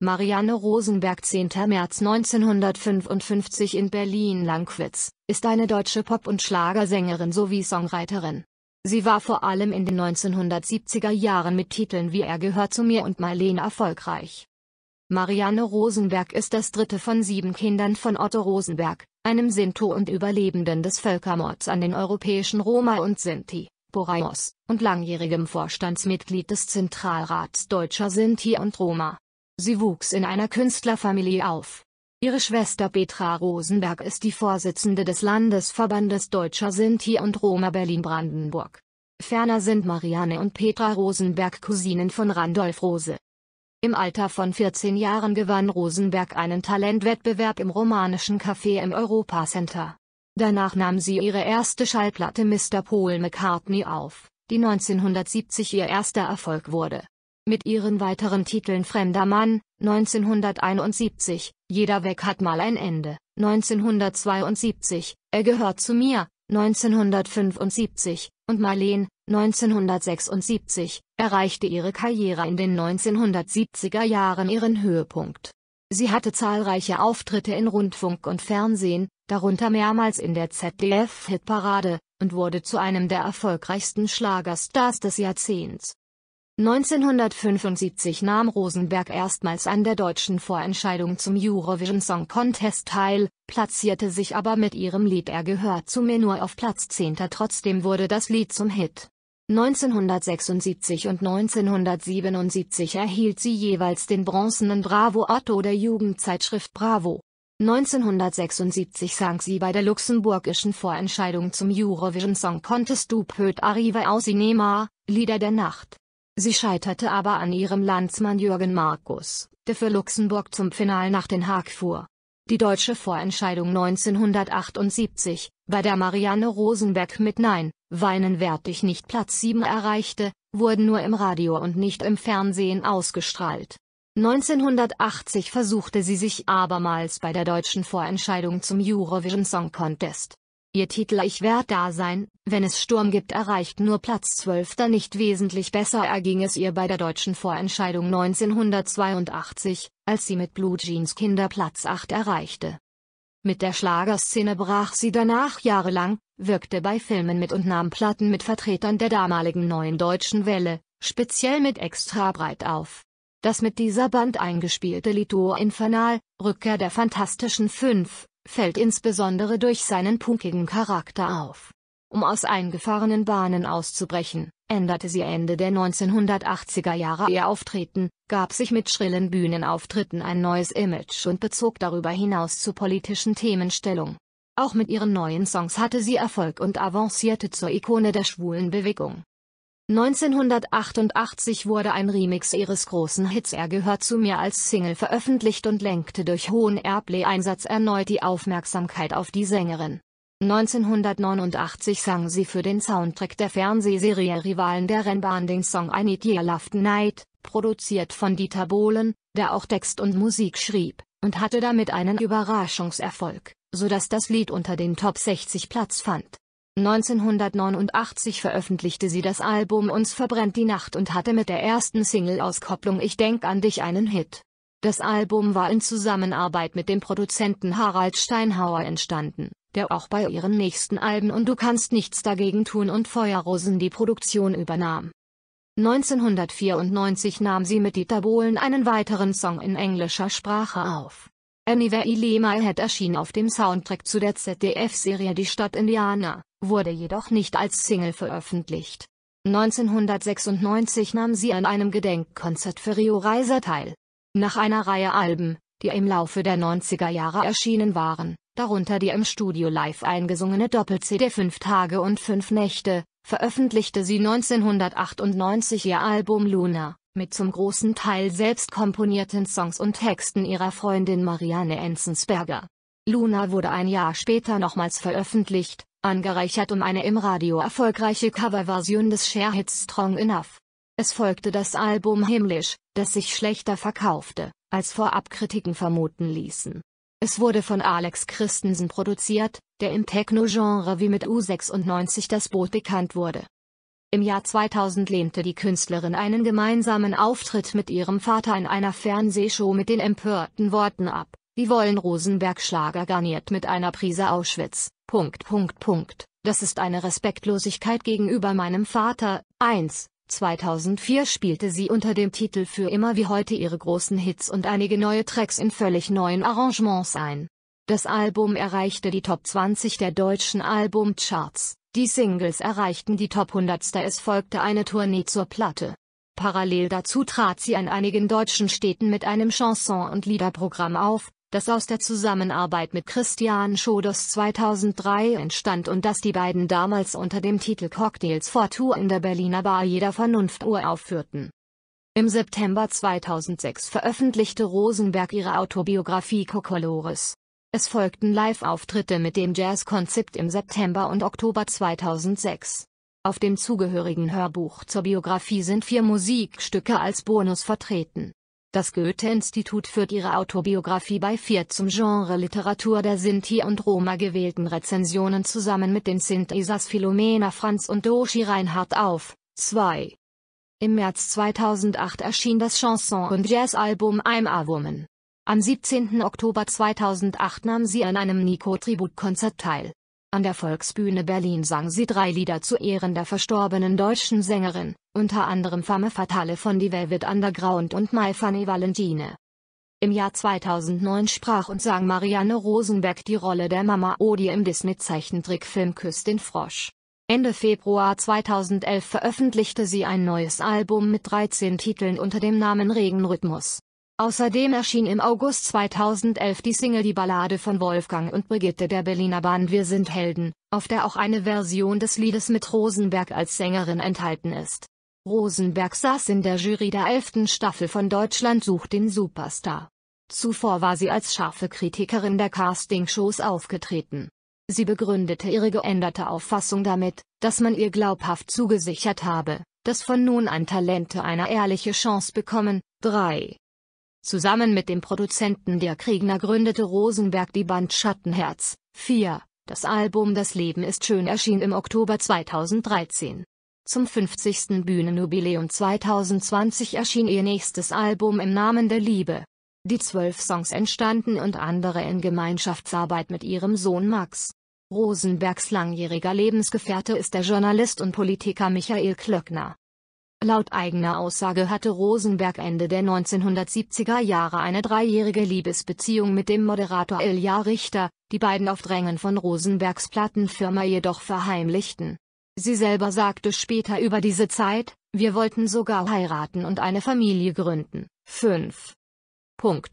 Marianne Rosenberg 10. März 1955 in Berlin-Lankwitz, ist eine deutsche Pop- und Schlagersängerin sowie Songwriterin. Sie war vor allem in den 1970er Jahren mit Titeln wie Er gehört zu mir und Marlene erfolgreich. Marianne Rosenberg ist das dritte von sieben Kindern von Otto Rosenberg, einem Sinto und Überlebenden des Völkermords an den europäischen Roma und Sinti. Boraios, und langjährigem Vorstandsmitglied des Zentralrats Deutscher Sinti und Roma. Sie wuchs in einer Künstlerfamilie auf. Ihre Schwester Petra Rosenberg ist die Vorsitzende des Landesverbandes Deutscher Sinti und Roma Berlin-Brandenburg. Ferner sind Marianne und Petra Rosenberg Cousinen von Randolf Rose. Im Alter von 14 Jahren gewann Rosenberg einen Talentwettbewerb im romanischen Café im Europa Center. Danach nahm sie ihre erste Schallplatte Mr. Paul McCartney auf, die 1970 ihr erster Erfolg wurde mit ihren weiteren Titeln Fremder Mann, 1971, Jeder Weg hat mal ein Ende, 1972, Er gehört zu mir, 1975, und Marlene, 1976, erreichte ihre Karriere in den 1970er Jahren ihren Höhepunkt. Sie hatte zahlreiche Auftritte in Rundfunk und Fernsehen, darunter mehrmals in der ZDF-Hitparade, und wurde zu einem der erfolgreichsten Schlagerstars des Jahrzehnts. 1975 nahm Rosenberg erstmals an der deutschen Vorentscheidung zum Eurovision Song Contest teil, platzierte sich aber mit ihrem Lied Er gehört zu mir nur auf Platz 10. Trotzdem wurde das Lied zum Hit. 1976 und 1977 erhielt sie jeweils den bronzenen Bravo Otto der Jugendzeitschrift Bravo. 1976 sang sie bei der luxemburgischen Vorentscheidung zum Eurovision Song Contest Du Pöt arriver aus Cinema, Lieder der Nacht. Sie scheiterte aber an ihrem Landsmann Jürgen Markus, der für Luxemburg zum Final nach Den Haag fuhr. Die deutsche Vorentscheidung 1978, bei der Marianne Rosenberg mit Nein, Weinen wertig nicht Platz 7 erreichte, wurde nur im Radio und nicht im Fernsehen ausgestrahlt. 1980 versuchte sie sich abermals bei der deutschen Vorentscheidung zum Eurovision Song Contest. Ihr Titel Ich werd da sein, wenn es Sturm gibt erreicht nur Platz 12. Da nicht wesentlich besser erging es ihr bei der deutschen Vorentscheidung 1982, als sie mit Blue Jeans Kinder Platz 8 erreichte. Mit der Schlagerszene brach sie danach jahrelang, wirkte bei Filmen mit und nahm Platten mit Vertretern der damaligen neuen deutschen Welle, speziell mit extra breit auf. Das mit dieser Band eingespielte Lied Infernal, Rückkehr der Fantastischen 5, fällt insbesondere durch seinen punkigen Charakter auf. Um aus eingefahrenen Bahnen auszubrechen, änderte sie Ende der 1980er Jahre ihr Auftreten, gab sich mit schrillen Bühnenauftritten ein neues Image und bezog darüber hinaus zu politischen Themenstellung. Auch mit ihren neuen Songs hatte sie Erfolg und avancierte zur Ikone der schwulen Bewegung. 1988 wurde ein Remix ihres großen Hits Er gehört zu mir als Single veröffentlicht und lenkte durch hohen Airplay-Einsatz erneut die Aufmerksamkeit auf die Sängerin. 1989 sang sie für den Soundtrack der Fernsehserie Rivalen der Rennbahn den Song I Need Your Love Tonight, produziert von Dieter Bohlen, der auch Text und Musik schrieb, und hatte damit einen Überraschungserfolg, so dass das Lied unter den Top 60 Platz fand. 1989 veröffentlichte sie das Album Uns verbrennt die Nacht und hatte mit der ersten Single-Auskopplung Ich denk an dich einen Hit. Das Album war in Zusammenarbeit mit dem Produzenten Harald Steinhauer entstanden, der auch bei ihren nächsten Alben und Du kannst nichts dagegen tun und Feuerrosen die Produktion übernahm. 1994 nahm sie mit Dieter Bohlen einen weiteren Song in englischer Sprache auf. Anywhere Ilema Head erschien auf dem Soundtrack zu der ZDF-Serie Die Stadt Indiana, wurde jedoch nicht als Single veröffentlicht. 1996 nahm sie an einem Gedenkkonzert für Rio Reiser teil. Nach einer Reihe Alben, die im Laufe der 90er Jahre erschienen waren, darunter die im Studio live eingesungene Doppel-CD Fünf Tage und Fünf Nächte, veröffentlichte sie 1998 ihr Album Luna, mit zum großen Teil selbst komponierten Songs und Texten ihrer Freundin Marianne Enzensberger. Luna wurde ein Jahr später nochmals veröffentlicht, angereichert um eine im Radio erfolgreiche Coverversion des Share-Hits Strong Enough. Es folgte das Album Himmlisch, das sich schlechter verkaufte, als vorab Kritiken vermuten ließen. Es wurde von Alex Christensen produziert, der im Techno-Genre wie mit U96 das Boot bekannt wurde. Im Jahr 2000 lehnte die Künstlerin einen gemeinsamen Auftritt mit ihrem Vater in einer Fernsehshow mit den empörten Worten ab. die wollen Rosenberg-Schlager garniert mit einer Prise Auschwitz? Punkt, Punkt, Punkt. Das ist eine Respektlosigkeit gegenüber meinem Vater. 1. 2004 spielte sie unter dem Titel Für immer wie heute ihre großen Hits und einige neue Tracks in völlig neuen Arrangements ein. Das Album erreichte die Top 20 der deutschen Albumcharts. Die Singles erreichten die Top 100, es folgte eine Tournee zur Platte. Parallel dazu trat sie an einigen deutschen Städten mit einem Chanson- und Liederprogramm auf, das aus der Zusammenarbeit mit Christian Schodos 2003 entstand und das die beiden damals unter dem Titel Cocktails for Two in der Berliner Bar jeder Vernunftuhr aufführten. Im September 2006 veröffentlichte Rosenberg ihre Autobiografie Cocolores. Es folgten Live-Auftritte mit dem Jazz-Konzept im September und Oktober 2006. Auf dem zugehörigen Hörbuch zur Biografie sind vier Musikstücke als Bonus vertreten. Das Goethe-Institut führt ihre Autobiografie bei vier zum Genre Literatur der Sinti und Roma gewählten Rezensionen zusammen mit den Synthesers Philomena Franz und Doshi Reinhardt auf. 2. Im März 2008 erschien das Chanson- und Jazz-Album I'm a Woman. Am 17. Oktober 2008 nahm sie an einem Nico-Tributkonzert teil. An der Volksbühne Berlin sang sie drei Lieder zu Ehren der verstorbenen deutschen Sängerin, unter anderem Femme Fatale von Die Velvet Underground und My Funny Valentine. Im Jahr 2009 sprach und sang Marianne Rosenberg die Rolle der Mama Odie im Disney-Zeichentrickfilm Küss den Frosch. Ende Februar 2011 veröffentlichte sie ein neues Album mit 13 Titeln unter dem Namen Regenrhythmus. Außerdem erschien im August 2011 die Single Die Ballade von Wolfgang und Brigitte der Berliner Band Wir sind Helden, auf der auch eine Version des Liedes mit Rosenberg als Sängerin enthalten ist. Rosenberg saß in der Jury der elften Staffel von Deutschland sucht den Superstar. Zuvor war sie als scharfe Kritikerin der Castingshows aufgetreten. Sie begründete ihre geänderte Auffassung damit, dass man ihr glaubhaft zugesichert habe, dass von nun an Talente eine ehrliche Chance bekommen. 3. Zusammen mit dem Produzenten der Kriegner gründete Rosenberg die Band Schattenherz. 4. Das Album Das Leben ist schön erschien im Oktober 2013. Zum 50. Bühnenjubiläum 2020 erschien ihr nächstes Album im Namen der Liebe. Die zwölf Songs entstanden und andere in Gemeinschaftsarbeit mit ihrem Sohn Max. Rosenbergs langjähriger Lebensgefährte ist der Journalist und Politiker Michael Klöckner. Laut eigener Aussage hatte Rosenberg Ende der 1970er Jahre eine dreijährige Liebesbeziehung mit dem Moderator Ilja Richter, die beiden auf Drängen von Rosenbergs Plattenfirma jedoch verheimlichten. Sie selber sagte später über diese Zeit, wir wollten sogar heiraten und eine Familie gründen. 5. Punkt.